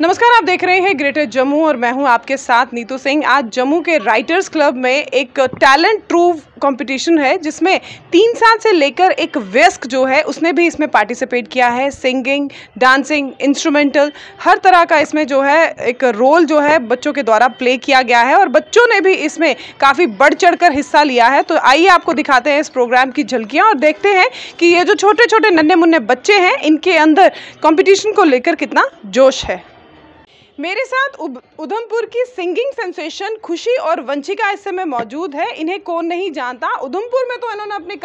नमस्कार आप देख रहे हैं ग्रेटर जम्मू और मैं हूं आपके साथ नीतू सिंह आज जम्मू के राइटर्स क्लब में एक टैलेंट ट्रूव कंपटीशन है जिसमें तीन साल से लेकर एक व्यस्क जो है उसने भी इसमें पार्टिसिपेट किया है सिंगिंग डांसिंग इंस्ट्रूमेंटल हर तरह का इसमें जो है एक रोल जो है बच्चों के द्वारा प्ले किया गया है और बच्चों ने भी इसमें काफ़ी बढ़ चढ़ कर हिस्सा लिया है तो आइए आपको दिखाते हैं इस प्रोग्राम की झलकियाँ और देखते हैं कि ये जो छोटे छोटे नन्हे मुन्ने बच्चे हैं इनके अंदर कॉम्पिटिशन को लेकर कितना जोश है मेरे साथ उधमपुर की सिंगिंग सेंसेशन खुशी और वंशिका इस समय मौजूद है इन्हें कौन नहीं जानता उधमपुर में तो इन्होंने अपनी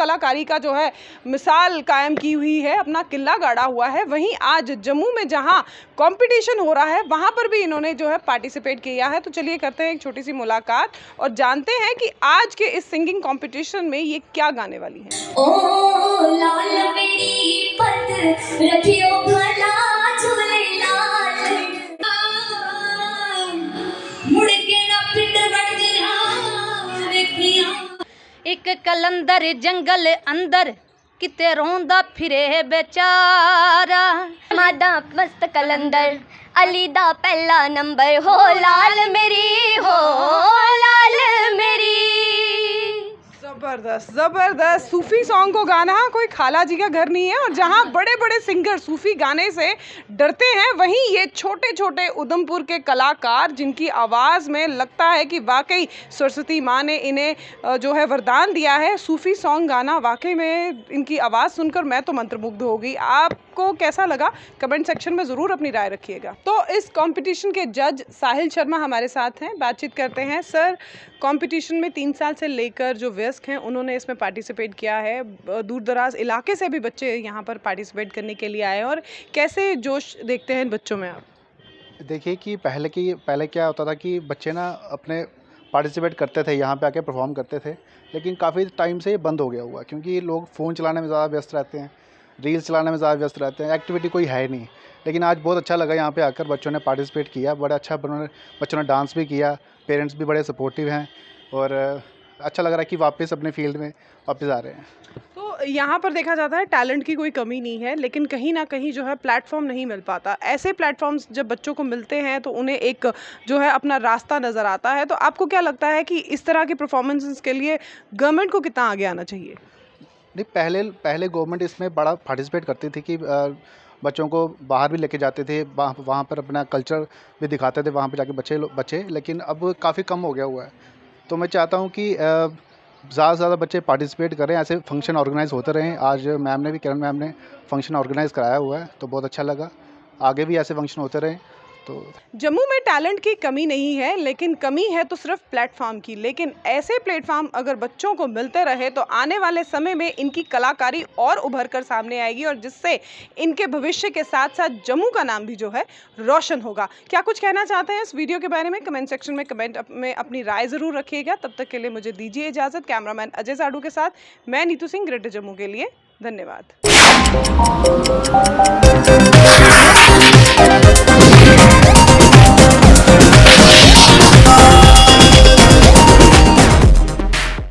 कलाकारी का जो है मिसाल कायम की हुई है अपना किला गाड़ा हुआ है वहीं आज जम्मू में जहां कंपटीशन हो रहा है वहां पर भी इन्होंने जो है पार्टिसिपेट किया है तो चलिए करते हैं एक छोटी सी मुलाकात और जानते हैं कि आज के इस सिंगिंग कॉम्पिटिशन में ये क्या गाने वाली है ओ लाल मेरी पत ਜਲੰਧਰ ਜੰਗਲ ਅੰਦਰ ਕਿਤੇ ਰੋਂਦਾ ਫਿਰੇ ਵਿਚਾਰਾ ਮਾਦਾ ਮਸਤ ਕਲੰਦਰ ਅਲੀ ਦਾ ਪਹਿਲਾ ਨੰਬਰ ਹੋ ਲਾਲ ਮੇਰੀ ਹੋ ਲਾਲ ज़बरदस्त ज़बरदस्त सूफ़ी सॉन्ग को गाना कोई खाला जी का घर नहीं है और जहाँ बड़े बड़े सिंगर सूफ़ी गाने से डरते हैं वहीं ये छोटे छोटे उधमपुर के कलाकार जिनकी आवाज़ में लगता है कि वाकई सरस्वती माँ ने इन्हें जो है वरदान दिया है सूफ़ी सॉन्ग गाना वाकई में इनकी आवाज़ सुनकर मैं तो मंत्रमुग्ध हो गई आपको कैसा लगा कमेंट सेक्शन में ज़रूर अपनी राय रखिएगा तो इस कॉम्पिटिशन के जज साहिल शर्मा हमारे साथ हैं बातचीत करते हैं सर कॉम्पिटिशन में तीन साल से लेकर जो व्यस्क हैं उन्होंने इसमें पार्टिसिपेट किया है दूर दराज इलाके से भी बच्चे यहाँ पर पार्टिसिपेट करने के लिए आए और कैसे जोश देखते हैं बच्चों में आप देखिए कि पहले की पहले क्या होता था कि बच्चे ना अपने पार्टिसिपेट करते थे यहाँ पे आके परफॉर्म करते थे लेकिन काफ़ी टाइम से ये बंद हो गया हुआ क्योंकि लोग फ़ोन चलाने में ज़्यादा व्यस्त रहते हैं रील्स चलाने में ज़्यादा व्यस्त रहते हैं एक्टिविटी कोई है नहीं लेकिन आज बहुत अच्छा लगा यहाँ पे आकर बच्चों ने पार्टिसिपेट किया बड़ा अच्छा बच्चों ने डांस भी किया पेरेंट्स भी बड़े सपोर्टिव हैं और अच्छा लग रहा है कि वापस अपने फील्ड में वापस आ रहे हैं तो यहाँ पर देखा जाता है टैलेंट की कोई कमी नहीं है लेकिन कहीं ना कहीं जो है प्लेटफॉर्म नहीं मिल पाता ऐसे प्लेटफॉर्म्स जब बच्चों को मिलते हैं तो उन्हें एक जो है अपना रास्ता नज़र आता है तो आपको क्या लगता है कि इस तरह के परफॉर्मेंसेस के लिए गवर्नमेंट को कितना आगे आना चाहिए नहीं पहले पहले गवर्नमेंट इसमें बड़ा पार्टिसिपेट करती थी कि बच्चों को बाहर भी लेके जाते थे वहाँ वहाँ पर अपना कल्चर भी दिखाते थे वहाँ पर जाके बच्चे बच्चे लेकिन अब काफ़ी कम हो गया हुआ है तो मैं चाहता हूँ कि ज़्यादा से ज़्यादा बच्चे पार्टिसिपेट करें ऐसे फंक्शन ऑर्गेनाइज होते रहें आज मैम ने भी किरण मैम ने फंक्शन ऑर्गेनाइज़ कराया हुआ है तो बहुत अच्छा लगा आगे भी ऐसे फंक्शन होते रहें तो जम्मू में टैलेंट की कमी नहीं है लेकिन कमी है तो सिर्फ प्लेटफॉर्म की लेकिन ऐसे प्लेटफॉर्म अगर बच्चों को मिलते रहे तो आने वाले समय में इनकी कलाकारी और उभर कर सामने आएगी और जिससे इनके भविष्य के साथ साथ जम्मू का नाम भी जो है रोशन होगा क्या कुछ कहना चाहते हैं इस वीडियो के बारे में कमेंट सेक्शन में कमेंट में अपनी राय ज़रूर रखिएगा तब तक के लिए मुझे दीजिए इजाज़त कैमरामैन अजय साडू के साथ मैं नीतू सिंह ग्रेटर जम्मू के लिए धन्यवाद